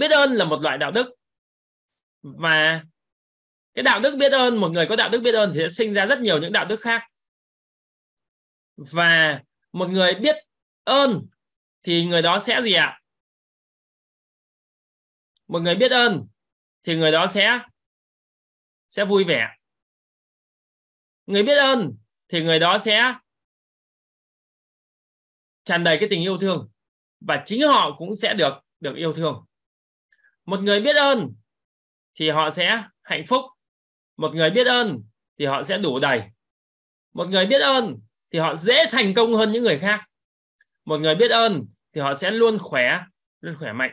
biết ơn là một loại đạo đức và cái đạo đức biết ơn một người có đạo đức biết ơn thì sẽ sinh ra rất nhiều những đạo đức khác và một người biết ơn thì người đó sẽ gì ạ một người biết ơn thì người đó sẽ sẽ vui vẻ người biết ơn thì người đó sẽ tràn đầy cái tình yêu thương và chính họ cũng sẽ được được yêu thương một người biết ơn thì họ sẽ hạnh phúc một người biết ơn thì họ sẽ đủ đầy một người biết ơn thì họ dễ thành công hơn những người khác một người biết ơn thì họ sẽ luôn khỏe luôn khỏe mạnh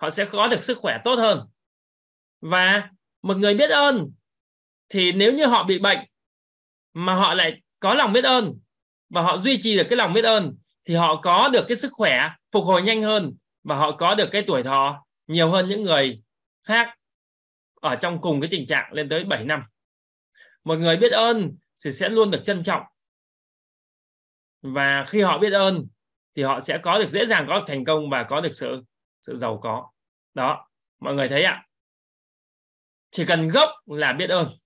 họ sẽ có được sức khỏe tốt hơn và một người biết ơn thì nếu như họ bị bệnh mà họ lại có lòng biết ơn và họ duy trì được cái lòng biết ơn thì họ có được cái sức khỏe phục hồi nhanh hơn và họ có được cái tuổi thọ nhiều hơn những người khác ở trong cùng cái tình trạng lên tới 7 năm một người biết ơn thì sẽ luôn được trân trọng và khi họ biết ơn thì họ sẽ có được dễ dàng có được thành công và có được sự sự giàu có đó mọi người thấy ạ chỉ cần gốc là biết ơn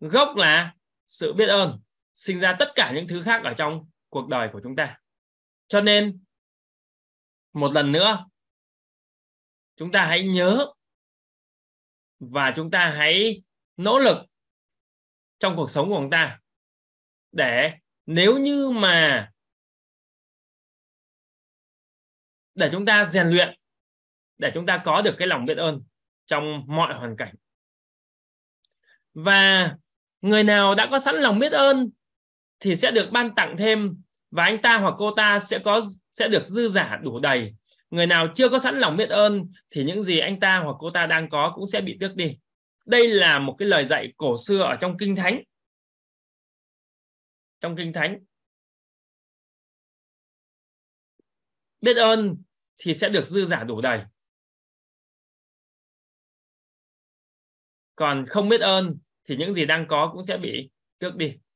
gốc là sự biết ơn sinh ra tất cả những thứ khác ở trong cuộc đời của chúng ta cho nên một lần nữa chúng ta hãy nhớ và chúng ta hãy nỗ lực trong cuộc sống của chúng ta để nếu như mà để chúng ta rèn luyện để chúng ta có được cái lòng biết ơn trong mọi hoàn cảnh và người nào đã có sẵn lòng biết ơn thì sẽ được ban tặng thêm và anh ta hoặc cô ta sẽ có sẽ được dư giả đủ đầy người nào chưa có sẵn lòng biết ơn thì những gì anh ta hoặc cô ta đang có cũng sẽ bị tước đi đây là một cái lời dạy cổ xưa ở trong kinh thánh trong kinh thánh biết ơn thì sẽ được dư giả đủ đầy còn không biết ơn thì những gì đang có cũng sẽ bị tước đi